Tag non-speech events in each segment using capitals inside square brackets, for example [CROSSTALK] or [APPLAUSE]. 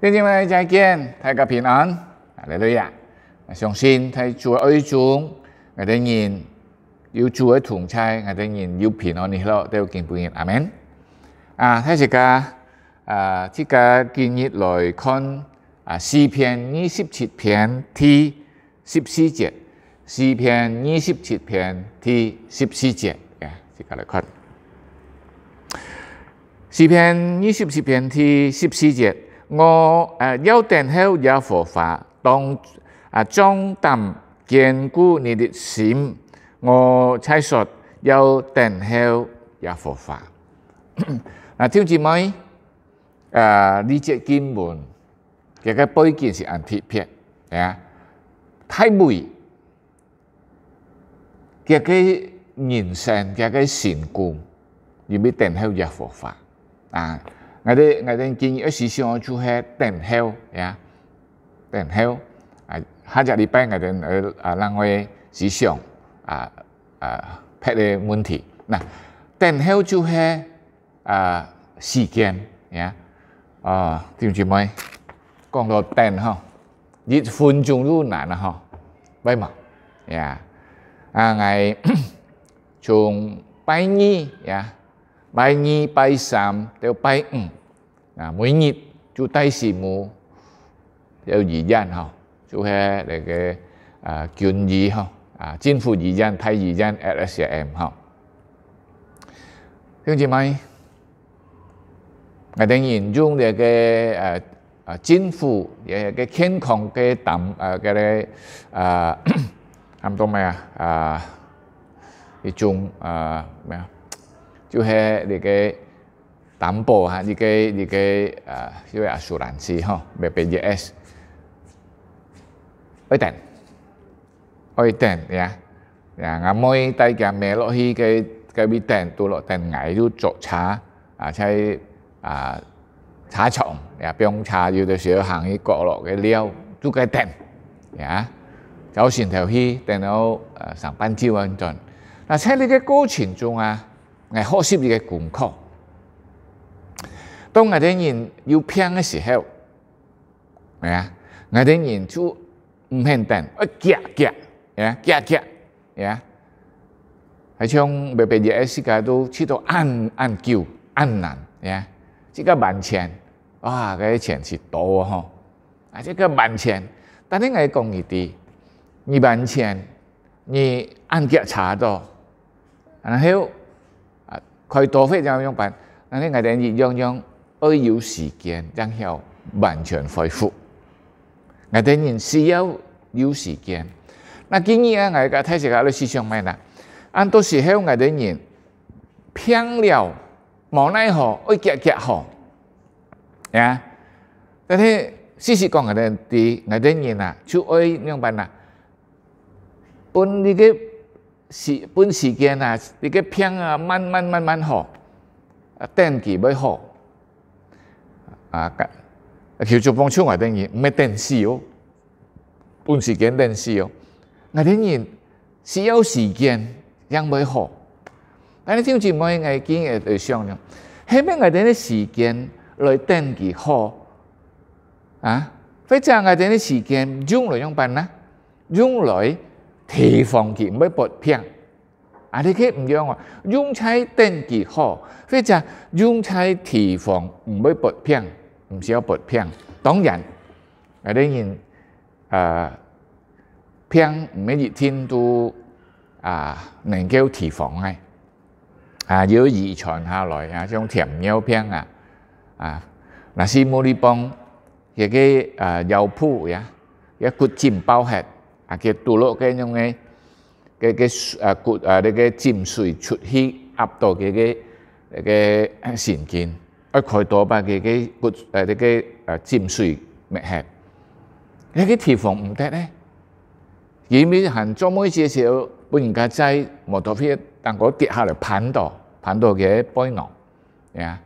弟兄们再见，大家平安，阿弥陀佛。相信在主爱中，我哋人有主的同在，我哋人有平安喜了都要敬拜阿门。啊，大家啊，这个今日来看啊，詩篇二十七篇第十四节，詩篇二十七篇第十四节，啊，这个来看。詩篇二十七篇第十四節。我誒休定後有佛法，當啊莊嚴堅固你的心。我猜說有定後有佛法。嗱，挑戰咪誒呢隻經文嘅嘅背景是按鐵片啊，太美嘅嘅人生嘅嘅成功，要唔要定後有佛法啊？我哋我哋建議一時上就係等候呀，等候啊，下隻禮拜我哋誒啊，讓我思想啊啊拍嘅問題。嗱，等候就係啊時間呀，啊點知咪講到等吼，一分鐘都難啦吼，為嘛呀？啊，我從拜二呀，拜二拜三到拜五。à, mỗi nhịp chú tay xì mù theo dị gian ha, chú hè để cái à, kiến dị ha, à, chính phủ dị gian thay dị gian LSM ha, thưa chị mày ngài đang nhìn chung để cái à, à, chính phủ để cái khen khổng cái tầm à, cái đấy à, [COUGHS] hàm tông mày à cái chung à mẹ chú hè để cái 淡薄啊！啲嘅因为阿苏兰險哈，嗬，BPJS。我哋，我哋，呀，呀，阿妹意太驚咩落喺个嘅啲，我哋，落我哋，解住粥茶，啊，在啊茶啊，呀，邊茶的时候行去角落嘅料，都計得，呀，早晨头起，等到上班之温陣。那在你嘅过程中啊，係学习你嘅功课。當我哋人有病嘅時候，係啊，我哋人就唔簡單，一夾夾，呀夾夾，呀，喺像白白嘅世界都去到暗暗叫暗難，呀，即個萬千，哇，嘅錢是多嗬，啊，即個萬千，但係我講一啲，二萬千，你按夾查到，然後啊，佢多費點樣辦？但係我哋樣樣。我有时间然後完全恢复。我哋人需要有时间。那今啊，我哋睇住個歷史上面啦，好多时候我哋人偏了无奈何，愛夹夹何，呀？但係事实讲，我哋啲我哋人啊，就愛明白辦本啲个時本时间啊，啲个偏啊，慢慢慢慢好，啊，等佢咪好。啊，叫做幫出外等人，唔係電視哦，本時間電視哦，外等人需要時間，樣袂好。但你聽住每眼見會會想了，下面外等啲時間來等佢好啊，非常外等啲時間用來用辦啦，用來提防佢唔要撥平。อันนี้คิดยองว่ายุงใช้เต้นกี่ข้อเพื่อจะยุงใช้ถี่ฟองไม่ปดเพียงไม่เสียปดเพียงต้องหยไยินเพียงไม่หยิทินหน่งเกียวถี่ฟองไง啊，要遗传下来啊，種甜尿片啊，啊，那是茉莉帮一个啊藥鋪呀，一个尖包血啊，佢杜落嘅样嘅嘅嘅誒骨誒啲嘅尖碎出血壓到佢嘅嘅神經，一攰多把佢嘅骨誒啲嘅誒尖碎裂開，一啲地方唔得咧，而尾行裝冇时候，老人家擠摩托車，當佢跌下嚟，攤到攤到佢跛攏，呀！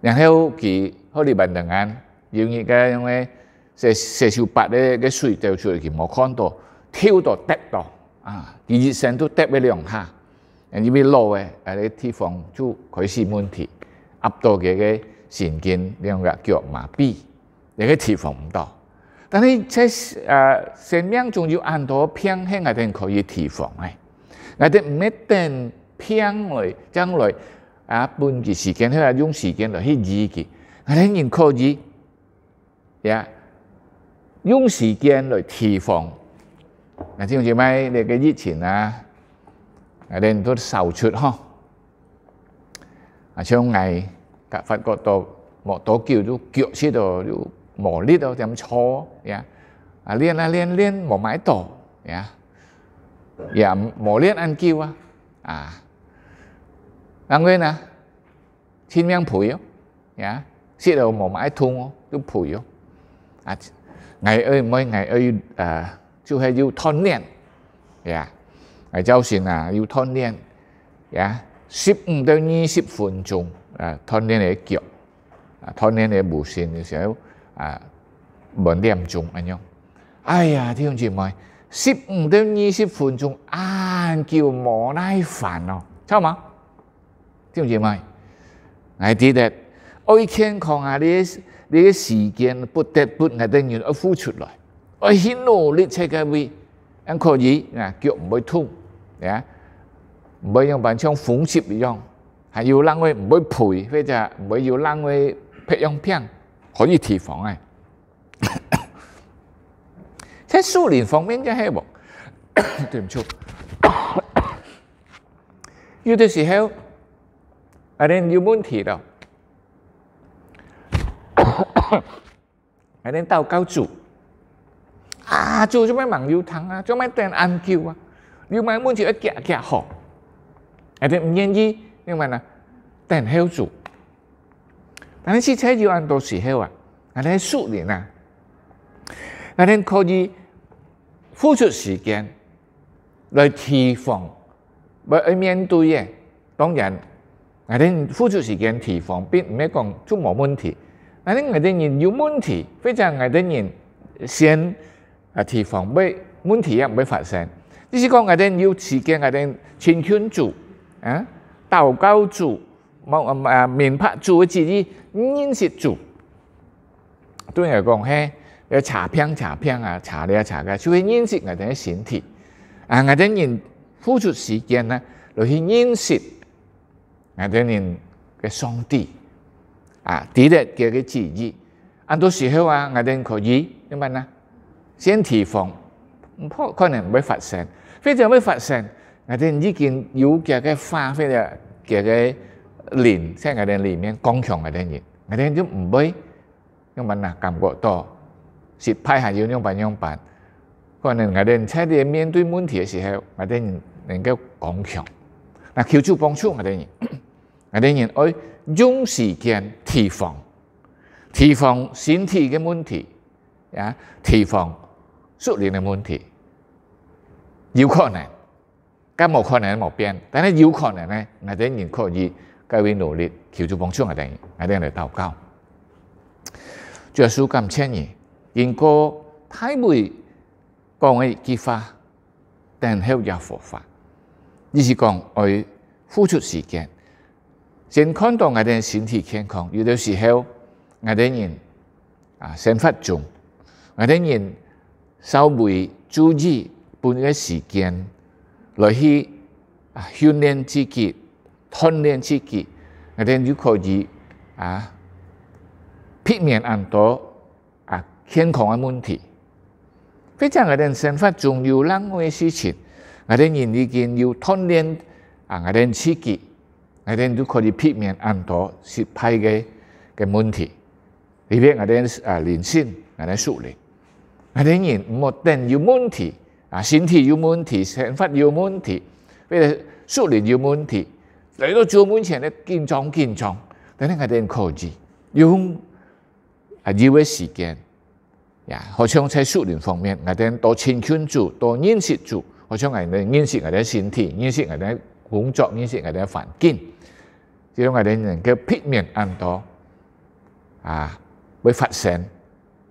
然後佢可以揾人啱，用於嘅咁嘅射射手白咧嘅水掉出嚟，冇看到跳到跌到。啊，二月成都跌咗两下，有啲咩诶嘅，啲地方就开始问题，压到佢嘅神经，两个脚麻痹，你嘅提防唔到。但系即啊，生命中要按到偏向，嘅先可以提防诶。我哋唔一定偏来将来啊半截时间啊用时间来去治嘅，我哋人可以呀，用时间来提防。那这种姐妹那个疫情啊，啊，人都少出哈，啊，像 ngày à, các Phật có tổ một tổ kiều du kiệu xí đồ du mỏ lít đâu tem cho ya dạ. à liên là liên liên mỏ mãi tổ ya ya mỏ liên ăn kiêu à à anh quên à xin miang phủi yếu ya xí đồ mỏ mãi thung du phủi yếu à ngày ơi mỗi ngày ơi à, 就係要吞念，呀，係周旋啊，要吞念，呀，十五到二十分鐘啊，吞念嘅腳，啊，吞念嘅無線嘅時候啊，兩點鐘咁樣。哎呀，弟兄姊妹，十五到二十分鐘晏叫莫乃煩咯，錯嘛？弟兄姊妹，我記得愛健康啊，呢呢啲時間不得不我哋要付出來。ở hin nô lịt xe cái vi anh khổ gì à kiểu mới thung nhé mới yang bản trong phúng chip đi yong hay yêu lang với mới phủi với cả mới yêu lăng với phải yong piang có gì thì phòng ai [COUGHS] thế su liền phòng miếng cho hay bộ [COUGHS] tìm chút yêu thế gì heo ở đây yêu muốn thì đâu ở [COUGHS] đây à, tao cao chủ 卡住就会蛮流淌啊，就会变安久啊。你买问题要夹夹好，而且唔愿意，另外呢，等好住。但係汽車要按到時候啊，但係熟練啊，但係可以付出時間來提防，要去面對嘅。當然，但係付出時間提防，並唔係講出冇問題。但係我哋人有問題，非常我哋人先。啊！提防唔问题也亦发生。你是讲我哋有时间我哋勤親做啊，祷告做冇啊啊！明白做自己认识做，对人讲係要查片查片啊，查啊，查个，就会认识我哋嘅身体。啊！我哋人付出时间呢，落去认识我哋人嘅上帝。啊！啲得嘅嘅自己，很多时候啊，我哋可以點樣呢？先提防唔不可能不会发生非常会发生那些已经有这个发挥的这个里在我的里面刚强我的人我的人就唔会那么难感觉到失派下有那办那么办可能我们才能面对问题的时候我的人能够刚强那求助帮助我的人 [COUGHS] 我的人会用时间提防提防身体的问题啊提防树林的问题，有可能，咁冇可能冇變，但係有可能咧，我哋仍可以繼續努力，求助幫助我哋，我哋嚟禱告。主耶穌感謝你，因過太妹講嘅激發，但後有佛法，意思講愛付出時間，先看到我哋身體健康，有啲時候我哋人啊，生活中我哋人。稍微注意，半个时间，来去训练自己、锻炼自己，嗰啲就可以啊，避免很多啊健康的问题。非常嘅人生發重要兩位事情，我啲人已经有锻炼啊，我啲自己我啲都可以避免很多失败嘅嘅問題。你睇嗰啲啊，練習我啲树立。我啲人唔一定有问题啊，身体有问题，想法有问题，或者睡眠有问题，嚟到坐門前咧紧张紧张，等等我哋科技用啊以为时间呀，好像在苏联方面，我哋多承訓住，多认识住，好像我哋认识我哋身体，认识我哋工作，认识我哋环境，只要我哋人嘅避免很到啊，会发生。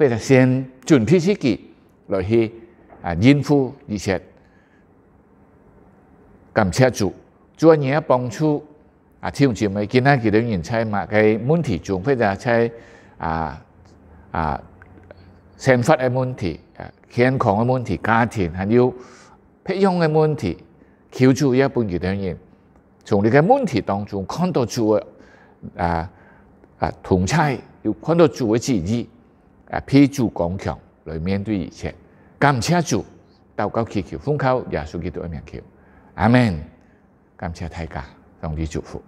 或者先准备自己来去啊应付一些。感谢主，主啊，你帮助啊，弟兄姊妹，今天几的人在嘛嘅问题中，或者在啊啊生活的问题、啊健康的问题、家庭，还有培养的问题，求主一几嘅人，从你嘅问题当中看到主嘅啊啊同差，又看到主嘅旨意。啊，披著光强来面对一切，感谢主，到高旗球门口，耶稣基督的门口，阿门，感谢大家，上帝祝福。